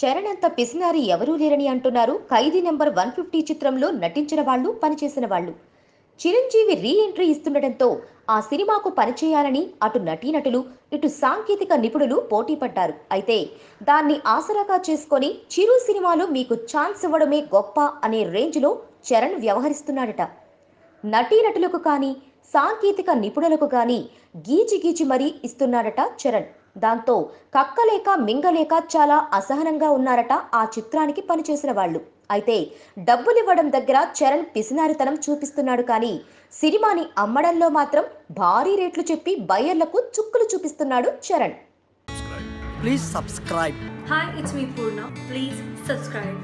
చరణంత పిసినారి ఎవరూ లేరని అంటున్నారు ఖైదీ నెంబర్ వన్ ఫిఫ్టీ చిత్రంలో నటించిన వాళ్ళు పనిచేసిన వాళ్ళు చిరంజీవి రీ ఎంట్రీ ఇస్తుండటంతో ఆ సినిమాకు పనిచేయాలని అటు నటీనటులు ఇటు సాంకేతిక నిపుణులు పోటీ పడ్డారు అయితే దాన్ని ఆసరాగా చేసుకొని చిరు సినిమాలో మీకు ఛాన్స్ ఇవ్వడమే గొప్ప అనే రేంజ్లో చరణ్ వ్యవహరిస్తున్నాడట నటీనటులకు కానీ సాంకేతిక నిపుణులకు కానీ గీచి గీచి మరీ ఇస్తున్నాడట చరణ్ దాంతో కక్కలేక మింగలేక చాలా అసహనంగా ఉన్నారట ఆ చిత్రానికి పనిచేసిన వాళ్ళు అయితే డబ్బులివ్వడం దగ్గర చరణ్ పిసినారితనం చూపిస్తున్నాడు కానీ సినిమాని అమ్మడంలో మాత్రం భారీ రేట్లు చెప్పి బయ్యర్లకు చుక్కులు చూపిస్తున్నాడు Charan please subscribe hi it's me Purna please subscribe